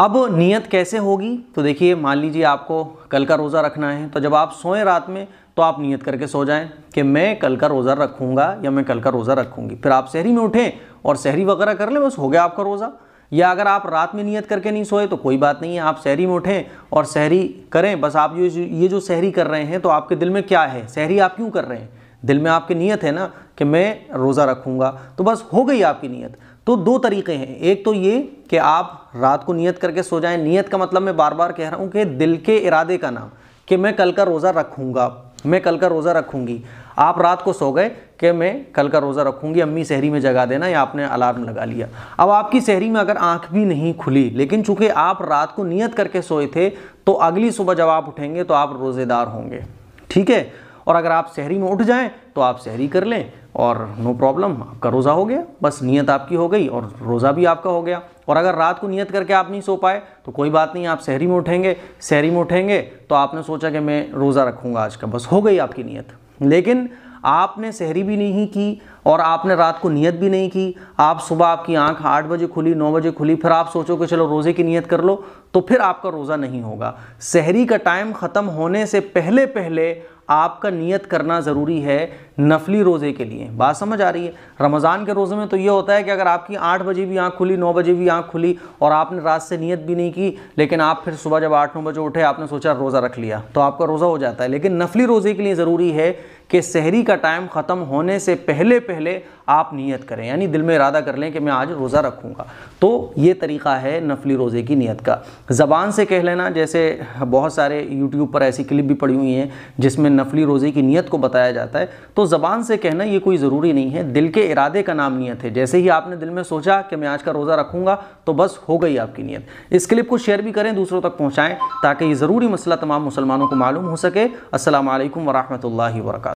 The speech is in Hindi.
अब नियत कैसे होगी तो देखिए मान लीजिए आपको कल का रोज़ा रखना है तो जब आप सोएं रात में तो आप नियत करके सो जाएं कि मैं कल का रोज़ा रखूँगा या मैं कल का रोज़ा रखूँगी फिर आप शहरी में उठें और शहरी वगैरह कर लें बस हो गया आपका रोज़ा या अगर आप रात में नियत करके नहीं सोए तो कोई बात नहीं है आप शहरी में उठें और शहरी करें बस आप ये ये जो शहरी कर रहे हैं तो आपके दिल में क्या है शहरी आप क्यों कर रहे हैं दिल में आपकी नीयत है ना कि मैं रोज़ा रखूँगा तो बस हो गई आपकी नीयत तो दो तरीके हैं एक तो ये कि आप रात को नियत करके सो जाएं नियत का मतलब मैं बार बार कह रहा हूँ कि दिल के इरादे का नाम कि मैं कल का रोज़ा रखूँगा मैं कल का रोज़ा रखूँगी आप रात को सो गए कि मैं कल का रोज़ा रखूँगी अम्मी शहरी में जगा देना या आपने अलार्म लगा लिया अब आपकी शहरी में अगर आंख भी नहीं खुली लेकिन चूँकि आप रात को नियत करके सोए थे तो अगली सुबह जब आप उठेंगे तो आप रोज़ेदार होंगे ठीक है और अगर आप शहरी में उठ जाएँ तो आप शहरी कर लें और नो प्रॉब्लम आपका रोज़ा हो गया बस नीयत आपकी हो गई और रोज़ा भी आपका हो गया और अगर रात को नियत करके आप नहीं सो पाए तो कोई बात नहीं आप शहरी में उठेंगे शहरी में उठेंगे तो आपने सोचा कि मैं रोज़ा रखूँगा आज का बस हो गई आपकी नीयत लेकिन आपने सहरी भी नहीं की और आपने रात को नियत भी नहीं की आप सुबह आपकी आंख आठ बजे खुली नौ बजे खुली फिर आप सोचो कि चलो रोज़े की नियत कर लो तो फिर आपका रोज़ा नहीं होगा सहरी का टाइम ख़त्म होने से पहले पहले आपका नियत करना ज़रूरी है नफली रोज़े के लिए बात समझ आ रही है रमज़ान के रोज़े में तो ये होता है कि अगर आपकी आठ बजे भी आँख खुली नौ बजे भी आँख खुली और आपने रात से नियत भी नहीं की लेकिन आप फिर सुबह जब आठ नौ बजे उठे आपने सोचा रोज़ा रख लिया तो आपका रोज़ा हो जाता है लेकिन नफली रोज़े के लिए ज़रूरी है कि शहरी का टाइम ख़त्म होने से पहले पहले आप नियत करें यानी दिल में इरादा कर लें कि मैं आज रोज़ा रखूँगा तो ये तरीका है नफली रोज़े की नियत का ज़बान से कह लेना जैसे बहुत सारे यूट्यूब पर ऐसी क्लिप भी पड़ी हुई हैं जिसमें नफली रोज़े की नीयत को बताया जाता है तो ज़बान से कहना ये कोई ज़रूरी नहीं है दिल के इरादे का नाम नीयत है जैसे ही आपने दिल में सोचा कि मैं आज का रोज़ा रखूँगा तो बस हो गई आपकी नीयत इस क्लिप को शेयर भी करें दूसरों तक पहुँचाएँ ताकि ये ज़रूरी मसला तमाम मुसलमानों को मालूम हो सके असल वरहमल वर्क